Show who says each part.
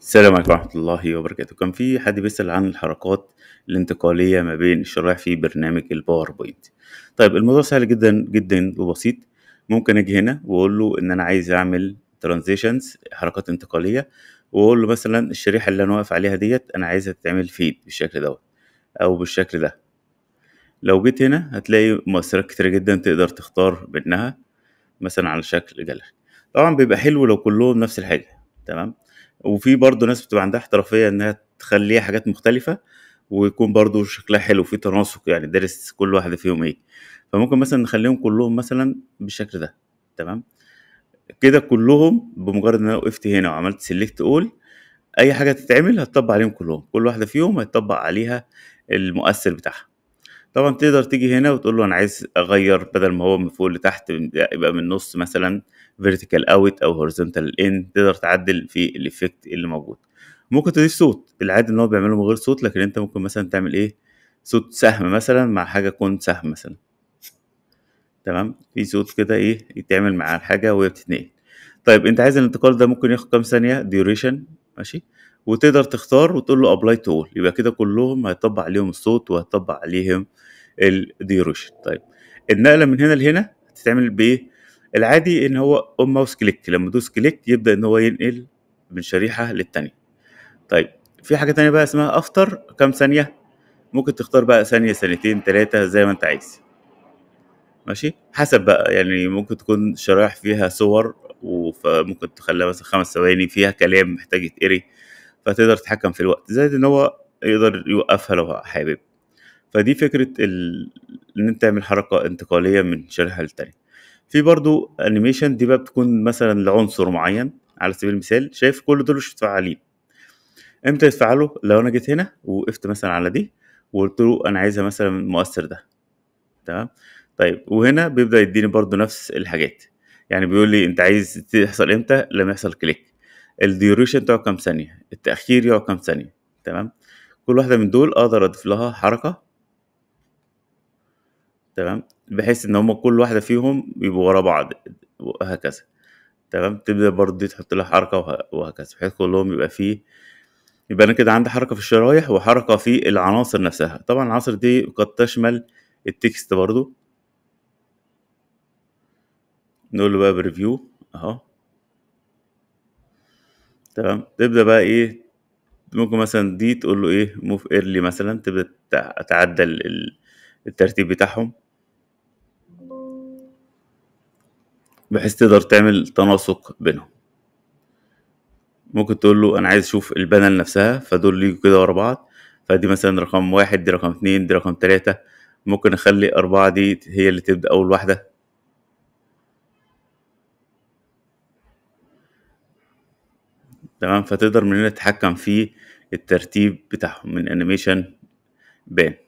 Speaker 1: السلام عليكم ورحمة الله وبركاته كان في حد بيسأل عن الحركات الانتقالية ما بين الشرائح في برنامج الباوربوينت طيب الموضوع سهل جدا جدا وبسيط ممكن اجي هنا واقول له ان انا عايز اعمل ترانزيشنز حركات انتقالية واقول له مثلا الشريحة اللي انا واقف عليها ديت انا عايزها تتعمل فيد بالشكل دوت او بالشكل ده لو جيت هنا هتلاقي مؤثرات كتيرة جدا تقدر تختار منها مثلا على شكل جاليري طبعا بيبقى حلو لو كلهم نفس الحاجة تمام وفي برضه ناس بتبقى عندها احترافيه انها تخليها حاجات مختلفه ويكون برضه شكلها حلو في تناسق يعني دارس كل واحد فيهم ايه فممكن مثلا نخليهم كلهم مثلا بالشكل ده تمام كده كلهم بمجرد ان انا وقفت هنا وعملت سيلكت اول اي حاجه تتعمل هتطبق عليهم كلهم كل واحده فيهم هيطبق عليها المؤثر بتاعها طبعا تقدر تيجي هنا وتقول له انا عايز اغير بدل ما هو من فوق لتحت يبقى من النص مثلا فيرتيكال اوت او هوريزونتال ان تقدر تعدل في الايفكت اللي موجود ممكن تضيف صوت العادي ان هو بيعمله من غير صوت لكن انت ممكن مثلا تعمل ايه صوت سهم مثلا مع حاجه كون سهم مثلا تمام في صوت كده ايه يتعمل مع الحاجه وهي بتتنقل طيب انت عايز الانتقال ده ممكن ياخد كام ثانيه ديوريشن ماشي وتقدر تختار وتقول له ابلاي تو اول يبقى كده كلهم هيطبق عليهم الصوت وهيطبق عليهم الديروشن طيب النقله من هنا لهنا هتتعمل بايه العادي ان هو اون ماوس كليك لما دوس كليك يبدا ان هو ينقل من شريحه للتانيه طيب في حاجه تانية بقى اسمها افتر كام ثانيه ممكن تختار بقى ثانيه ثانيتين ثلاثه زي ما انت عايز ماشي حسب بقى يعني ممكن تكون شرايح فيها صور فممكن تخليها مثلا خمس ثواني فيها كلام محتاج يتقري فتقدر تتحكم في الوقت زائد ان هو يقدر يوقفها لو حابب فدي فكرة ال... ان انت تعمل حركة انتقالية من شريحة للتانية في برضو انيميشن دي بقى بتكون مثلا لعنصر معين على سبيل المثال شايف كل دول مش متفعلين امتى يتفعلوا لو انا جيت هنا وقفت مثلا على دي وقلت له انا عايزها مثلا من المؤثر ده تمام طيب وهنا بيبدا يديني برضو نفس الحاجات يعني بيقول لي انت عايز تحصل امتى لما يحصل كليك الديوريشن تقعد كام ثانيه التاخير يقعد كام ثانيه تمام كل واحده من دول اقدر اضيف لها حركه تمام بحيث ان هما كل واحده فيهم يبقوا ورا بعض وهكذا تمام تبدا برضه دي تحط لها حركه وهكذا بحيث كلهم يبقى فيه يبقى انا كده عندي حركه في الشرايح وحركه في العناصر نفسها طبعا العناصر دي قد تشمل التكست برضو نقول له بقى بريفيو اهو تمام تبدا بقى ايه ممكن مثلا دي تقول له ايه موف ايرلي مثلا تبدا تعدل الترتيب بتاعهم بحيث تقدر تعمل تناسق بينهم ممكن تقول له انا عايز اشوف البانل نفسها فدول يجوا كده ورا بعض فدي مثلا رقم واحد دي رقم اتنين دي رقم تلاتة ممكن اخلي اربعة دي هي اللي تبدأ اول واحدة تمام فتقدر من هنا تتحكم في الترتيب بتاعهم من انيميشن بان